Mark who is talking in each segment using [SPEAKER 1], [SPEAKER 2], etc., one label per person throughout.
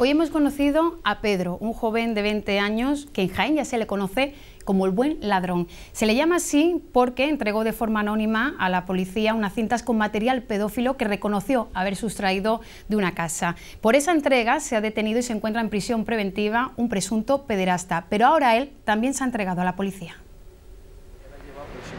[SPEAKER 1] Hoy hemos conocido a Pedro, un joven de 20 años que en Jaén ya se le conoce como el buen ladrón. Se le llama así porque entregó de forma anónima a la policía unas cintas con material pedófilo que reconoció haber sustraído de una casa. Por esa entrega se ha detenido y se encuentra en prisión preventiva un presunto pederasta, pero ahora él también se ha entregado a la policía.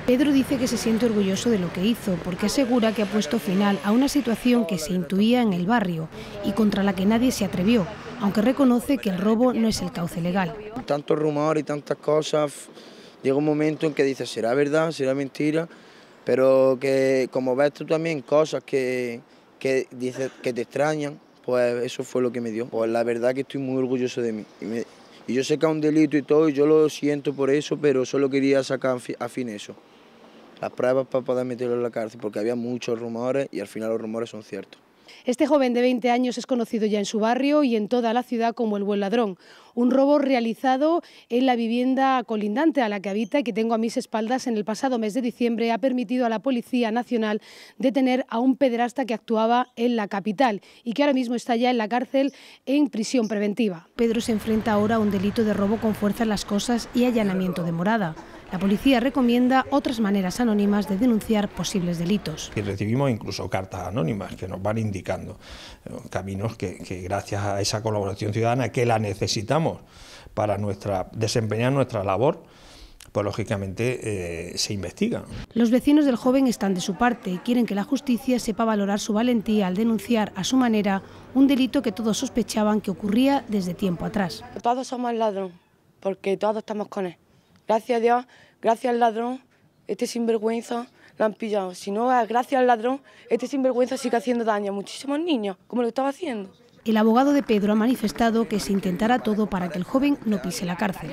[SPEAKER 2] Pedro dice que se siente orgulloso de lo que hizo, porque asegura que ha puesto final a una situación que se intuía en el barrio y contra la que nadie se atrevió, aunque reconoce que el robo no es el cauce legal.
[SPEAKER 3] Tanto rumor y tantas cosas, llega un momento en que dices, será verdad, será mentira, pero que como ves tú también cosas que, que que te extrañan, pues eso fue lo que me dio. Pues la verdad que estoy muy orgulloso de mí. y yo sé que es un delito y todo, y yo lo siento por eso, pero solo quería sacar a fin eso las pruebas para poder meterlo en la cárcel, porque había muchos rumores y al final los rumores son ciertos.
[SPEAKER 2] Este joven de 20 años es conocido ya en su barrio y en toda la ciudad como el buen ladrón. Un robo realizado en la vivienda colindante a la que habita y que tengo a mis espaldas en el pasado mes de diciembre ha permitido a la Policía Nacional detener a un pederasta que actuaba en la capital y que ahora mismo está ya en la cárcel en prisión preventiva. Pedro se enfrenta ahora a un delito de robo con fuerza en las cosas y allanamiento de morada. La policía recomienda otras maneras anónimas de denunciar posibles delitos.
[SPEAKER 4] Y recibimos incluso cartas anónimas que nos van indicando eh, caminos que, gracias a esa colaboración ciudadana que la necesitamos para nuestra, desempeñar nuestra labor, pues lógicamente eh, se investigan
[SPEAKER 2] Los vecinos del joven están de su parte y quieren que la justicia sepa valorar su valentía al denunciar a su manera un delito que todos sospechaban que ocurría desde tiempo atrás.
[SPEAKER 5] Todos somos ladrones, porque todos estamos con él. Gracias a Dios, gracias al ladrón, este sinvergüenza lo han pillado. Si no, gracias al ladrón, este sinvergüenza sigue haciendo daño a muchísimos niños, como lo estaba haciendo.
[SPEAKER 2] El abogado de Pedro ha manifestado que se intentará todo para que el joven no pise la cárcel.